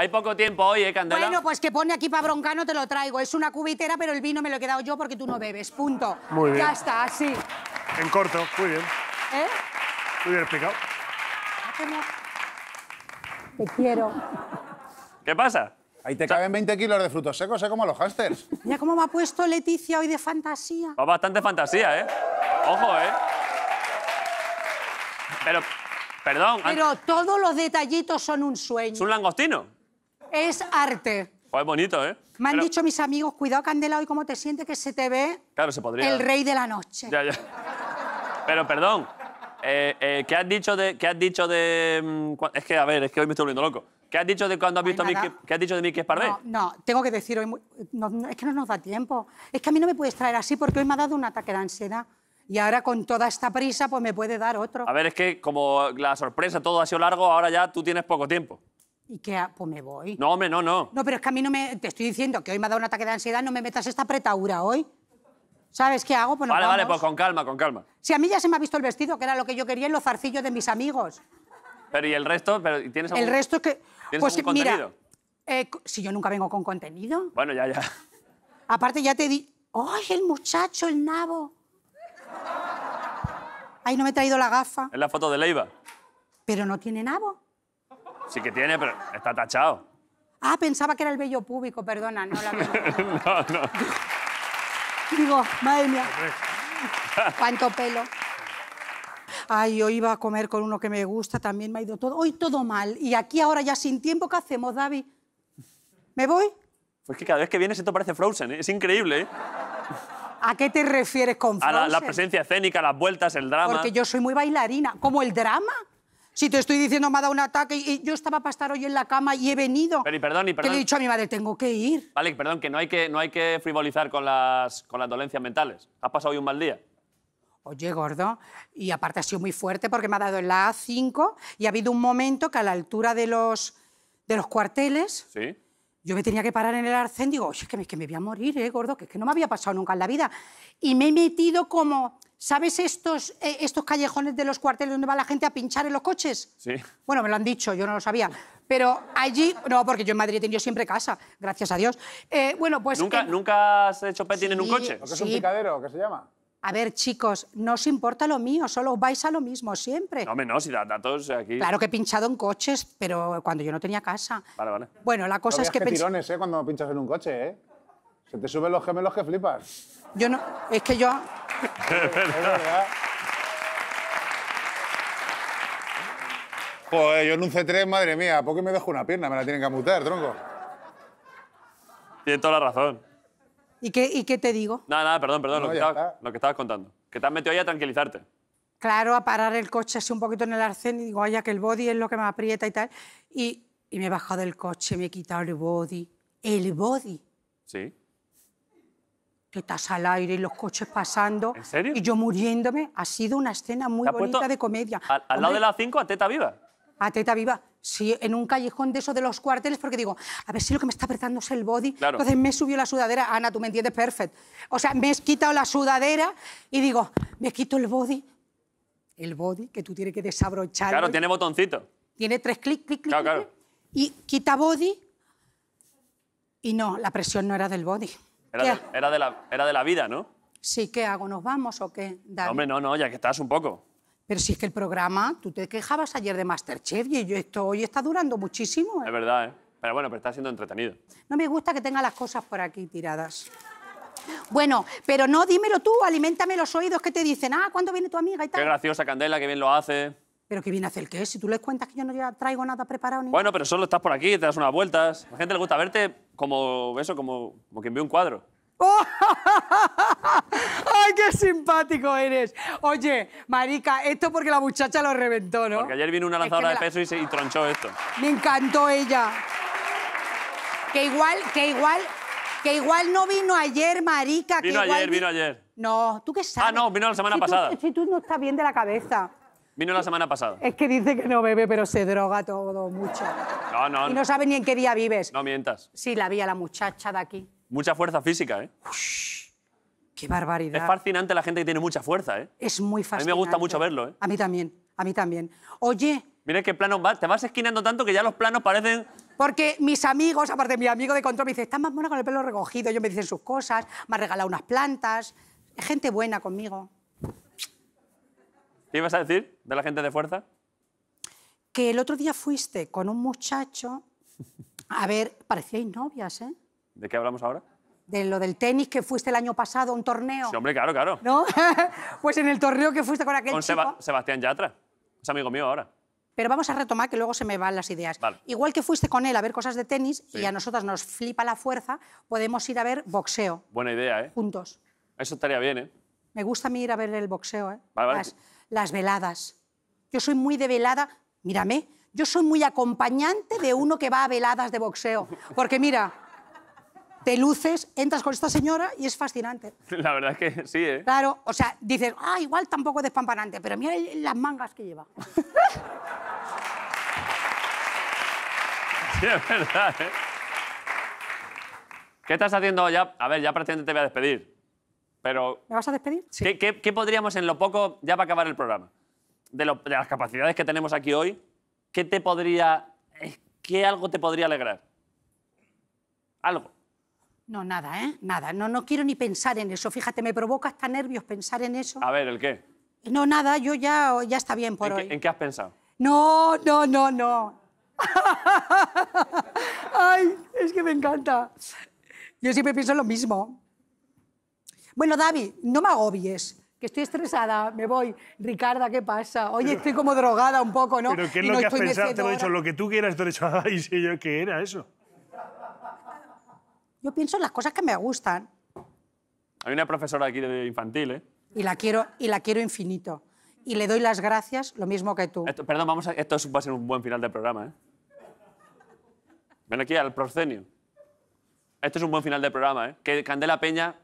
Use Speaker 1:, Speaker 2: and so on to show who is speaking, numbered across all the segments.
Speaker 1: Hay poco tiempo hoy, ¿eh, Candela? Bueno,
Speaker 2: pues que pone aquí para broncano, te lo traigo. Es una cubitera, pero el vino me lo he quedado yo porque tú no bebes. Punto. Muy bien. Ya está, así.
Speaker 1: En corto, muy bien.
Speaker 2: ¿Eh? Muy bien explicado. Te quiero.
Speaker 1: ¿Qué pasa? Ahí te caben 20 kilos de frutos secos, ¿eh? Como los hámsters.
Speaker 2: Mira cómo me ha puesto Leticia hoy de fantasía.
Speaker 1: Va bastante fantasía, ¿eh? Ojo, ¿eh? Pero, perdón. Pero
Speaker 2: todos los detallitos son un sueño. Es un
Speaker 1: langostino.
Speaker 2: Es arte.
Speaker 1: Pues bonito, ¿eh?
Speaker 2: Me han dicho mis amigos, cuidado, Candela, hoy cómo te sientes que se te ve
Speaker 1: claro, se podría. el rey de la noche. Ya, ya. Pero perdón, eh, eh, ¿qué has dicho de...? Qué has dicho de mm, es que, a ver, es que hoy me estoy volviendo loco. ¿Qué has dicho de cuando has visto a Mickey, ¿qué has dicho de Mickey Sparvé? No, no,
Speaker 2: tengo que decir hoy... es que no nos da tiempo. Es que a mí no me puedes traer así porque hoy me ha dado un ataque de ansiedad. Y ahora con toda esta prisa pues me puede dar otro. A
Speaker 1: ver, es que como la sorpresa todo ha sido largo, ahora ya tú tienes poco tiempo.
Speaker 2: ¿Y qué? Ah, pues me voy.
Speaker 1: No, hombre, no, no.
Speaker 2: No, pero es que a mí no me... Te estoy diciendo que hoy me ha dado un ataque de ansiedad, no me metas esta pretaura hoy. ¿Sabes qué hago? Pues vale, vale, pues
Speaker 1: con calma, con calma.
Speaker 2: Si a mí ya se me ha visto el vestido, que era lo que yo quería en los zarcillos de mis amigos.
Speaker 1: Pero ¿y el resto? Pero, ¿tienes algún, El resto es que... ¿tienes pues mira,
Speaker 2: eh, si yo nunca vengo con contenido. Bueno, ya, ya. Aparte ya te di... ¡Ay, el muchacho, el nabo! Ay, no me he traído la gafa.
Speaker 1: Es la foto de Leiva.
Speaker 2: Pero no tiene nabo.
Speaker 1: Sí que tiene, pero está tachado.
Speaker 2: Ah, pensaba que era el vello público, perdona, no la
Speaker 1: No, no.
Speaker 2: Digo, madre mía. Cuánto pelo. Ay, yo iba a comer con uno que me gusta, también me ha ido todo. Hoy todo mal. Y aquí ahora ya sin tiempo, ¿qué hacemos, David? ¿Me voy?
Speaker 1: Pues que cada vez que vienes esto parece Frozen, ¿eh? es increíble. ¿eh? ¿A qué te refieres con Frozen? A la, la, presencia escénica, las vueltas, el drama. Porque yo
Speaker 2: soy muy bailarina. ¿Como el drama? Si te estoy diciendo me ha dado un ataque y, yo estaba para estar hoy en la cama y he venido. Pero
Speaker 1: y perdón, y perdón. ¿Qué le he dicho
Speaker 2: a mi madre, tengo que ir.
Speaker 1: Vale, perdón, que no hay que, no hay que frivolizar con las, con las dolencias mentales. Has pasado hoy un mal día.
Speaker 2: Oye, gordo, y aparte ha sido muy fuerte porque me ha dado en la A5 y ha habido un momento que a la altura de los, de los cuarteles... Sí. Yo me tenía que parar en el arcén, digo, oye, que me, que me voy a morir, ¿eh, gordo? Que es que no me había pasado nunca en la vida. Y me he metido como ¿Sabes estos, eh, estos callejones de los cuarteles donde va la gente a pinchar en los coches? Sí. Bueno, me lo han dicho, yo no lo sabía. Pero allí, no, porque yo en Madrid he tenido siempre casa, gracias a Dios. Eh, bueno, pues. ¿Nunca,
Speaker 1: ¿Nunca has hecho petting en un coche? ¿O que es un picadero? ¿Qué se llama?
Speaker 2: A ver, chicos, no os importa lo mío, solo vais a lo mismo siempre. No,
Speaker 1: menos no, si da datos eh, aquí. Claro que he
Speaker 2: pinchado en coches, pero cuando yo no tenía casa. Vale, vale. Bueno, la cosa es que. tirones,
Speaker 1: ¿eh? Cuando pinchas en un coche, ¿eh? Se te suben los gemelos que flipas.
Speaker 2: Yo no. Es que yo.
Speaker 1: Es verdad. Pues yo en un C3, madre mía, ¿por qué me dejo una pierna? Me la tienen que amputar, tronco. Tienes toda la razón. ¿Y qué, ¿Y qué te digo? Nada, nada, perdón, perdón, lo, que estabas, que contando. Que te has metido ahí a tranquilizarte.
Speaker 2: Claro, a parar el coche así un poquito en el arcén y digo, ay, que el body es lo que me aprieta y tal. Y, y me he bajado del coche, me he quitado el body. El body. Sí que estás al aire y los coches pasando. ¿En serio? Y yo muriéndome. Ha sido una escena muy bonita de comedia.
Speaker 1: Al, lado de las 5, a teta viva.
Speaker 2: A teta viva. Sí, en un callejón de esos de los cuarteles, porque digo, a ver si lo que me está apretando es el body. Claro. Entonces me subió la sudadera. Ana, tú me entiendes, perfecto. O sea, me he quitado la sudadera y digo, me quito el body. El body que tú tienes que desabrochar. Claro, tiene
Speaker 1: botoncito. Tiene tres clic, clic, clic.
Speaker 2: Y quita body. Y no, la presión no era del body.
Speaker 1: Era, de, era, de la, era de la vida, ¿no?
Speaker 2: Sí, ¿qué hago? ¿Nos vamos o qué? Dale. Hombre, no,
Speaker 1: no, ya que estás un poco.
Speaker 2: Pero si es que el programa, tú te quejabas ayer de
Speaker 1: Masterchef y yo esto hoy está durando muchísimo. ¿eh? Es verdad, ¿eh? Pero bueno, pero está siendo entretenido.
Speaker 2: No me gusta que tenga las cosas por aquí tiradas. Bueno, pero no dímelo tú, aliméntame los oídos que te dicen, ah, ¿cuándo viene tu amiga Qué
Speaker 1: graciosa Candela, qué bien lo hace.
Speaker 2: ¿Pero qué viene a hacer qué? Si tú les cuentas que yo no traigo nada preparado ni Bueno,
Speaker 1: pero solo estás por aquí, te das unas vueltas. A la gente le gusta verte como eso, como, como quien ve un cuadro. ¡Ay, qué simpático eres! Oye, marica, esto porque la muchacha lo reventó, ¿no? Porque ayer vino una lanzadora de peso y, tronchó esto.
Speaker 2: Me encantó ella. Que igual, que igual, que igual no vino ayer, marica. Vino ayer, vino ayer. No,
Speaker 1: ¿tú qué sabes? Ah, no, vino la semana pasada.
Speaker 2: si tú no estás bien de la cabeza.
Speaker 1: Vino la semana pasada.
Speaker 2: Es que dice que no bebe, pero se droga todo mucho. No, no. Y no sabe ni en qué día vives. No mientas. Sí, la vi a la muchacha de aquí.
Speaker 1: Mucha fuerza física, ¿eh? Ush, ¡Qué barbaridad! Es fascinante la gente que tiene mucha fuerza, ¿eh?
Speaker 2: Es muy fascinante. A mí me gusta mucho verlo, ¿eh? A mí también, a mí también. Oye...
Speaker 1: Mira qué planos vas, te vas esquinando tanto que ya los planos parecen...
Speaker 2: Porque mis amigos, aparte mi amigo de control, me dice, estás más mona con el pelo recogido, ellos me dicen sus cosas, me ha regalado unas plantas, gente buena conmigo.
Speaker 1: ¿Qué ibas a decir de la gente de fuerza?
Speaker 2: Que el otro día fuiste con un muchacho. A ver, parecíais novias, ¿eh?
Speaker 1: ¿De qué hablamos ahora?
Speaker 2: de lo del tenis que fuiste el año pasado a un torneo. Sí,
Speaker 1: hombre, claro, claro.
Speaker 2: ¿No? pues en el torneo que fuiste con aquel con
Speaker 1: Sebastián Yatra. Es amigo mío ahora.
Speaker 2: Pero vamos a retomar que luego se me van las ideas. Igual que fuiste con él a ver cosas de tenis y a nosotras nos flipa la fuerza, podemos ir a ver boxeo.
Speaker 1: Buena idea, ¿eh? Juntos. Eso estaría bien, ¿eh?
Speaker 2: Me gusta a mí ir a ver el boxeo, ¿eh? Vale, vale las veladas. Yo soy muy de velada, mírame, yo soy muy acompañante de uno que va a veladas de boxeo. Porque mira, te luces, entras con esta señora y es fascinante.
Speaker 1: La verdad es que sí, ¿eh?
Speaker 2: Claro, o sea, dices, ah, igual tampoco es despampanante, pero mira las mangas que lleva.
Speaker 1: Sí, es verdad, ¿eh? ¿Qué estás haciendo ya? A ver, ya prácticamente te voy a despedir. Pero... ¿Me vas a despedir? ¿qué, podríamos, en lo poco, ya para acabar el programa, de, las capacidades que tenemos aquí hoy, qué te podría... Eh, ¿Qué algo te podría alegrar? Algo.
Speaker 2: No, nada, ¿eh? Nada. No, no quiero ni pensar en eso. Fíjate, me provoca hasta nervios pensar en eso. A ver, ¿el qué? No, nada, yo ya, ya está bien por hoy. ¿En qué has pensado? No, no, no, no. Ay, es que me encanta. Yo siempre pienso lo mismo. Bueno, David, no me agobies. Que estoy estresada, me voy. Ricarda, ¿qué pasa? Oye, estoy como drogada un poco, ¿no? Pero ¿qué es lo no que has pensado? Te lo dicho,
Speaker 1: lo que tú quieras, te lo he yo, ¿qué era eso?
Speaker 2: Yo pienso en las cosas que me gustan.
Speaker 1: Hay una profesora aquí de infantil, ¿eh?
Speaker 2: Y la quiero, y la quiero infinito. Y le doy las gracias, lo mismo que tú.
Speaker 1: perdón, vamos a, esto va a ser un buen final del programa, ¿eh? Ven aquí al proscenio. Esto es un buen final del programa, ¿eh? Que Candela Peña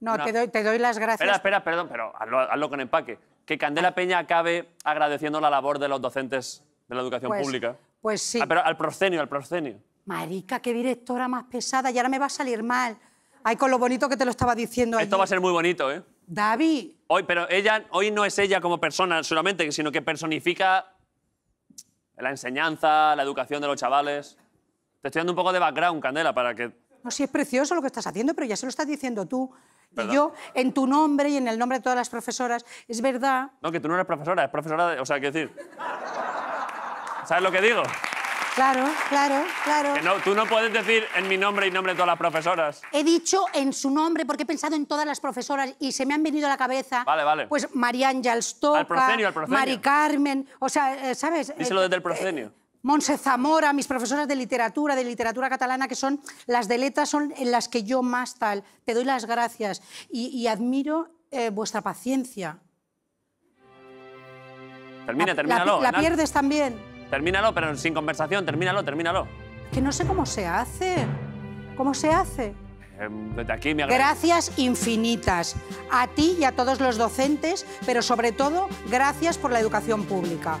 Speaker 2: no, te, doy, las gracias. Espera,
Speaker 1: espera, perdón, pero hazlo, hazlo con empaque. Que Candela ah. Peña acabe agradeciendo la labor de los docentes de la educación pues, pública. Pues sí. Ah, pero al proscenio, al proscenio.
Speaker 2: Marica, qué directora más pesada, y ahora me va a salir mal. Ay, con lo bonito que te lo estaba diciendo Esto va a
Speaker 1: ser muy bonito, ¿eh?
Speaker 2: David.
Speaker 1: Hoy, pero ella, hoy no es ella como persona solamente, sino que personifica la enseñanza, la educación de los chavales. Te estoy dando un poco de background, Candela, para que... No,
Speaker 2: sí, es precioso lo que estás haciendo, pero ya se lo estás diciendo tú. Y yo, en tu nombre y en el nombre de todas las profesoras, es verdad...
Speaker 1: No, que tú no eres profesora, es profesora de... O sea, quiero decir... ¿Sabes lo que digo?
Speaker 2: Claro, claro, claro. Que no,
Speaker 1: tú no puedes decir en mi nombre y nombre de todas las profesoras.
Speaker 2: He dicho en su nombre porque he pensado en todas las profesoras y se me han venido a la cabeza. Vale, vale. Pues Marianne Jalstoca, al procenio, al procenio. Mari Carmen, o sea, eh, ¿sabes? Díselo
Speaker 1: eh, desde el eh, procenio.
Speaker 2: Monse Zamora, mis profesoras de literatura, de literatura catalana, que son las de letras, son en las que yo más tal. Te doy las gracias y, admiro eh, vuestra paciencia.
Speaker 1: Termina, termina La, pierdes también. Termínalo, pero sin conversación, termínalo, termínalo.
Speaker 2: Que no sé cómo se hace. ¿Cómo se hace?
Speaker 1: Em, desde aquí me gracias
Speaker 2: infinitas a ti y a todos los docentes, pero sobre todo gracias por la educación pública.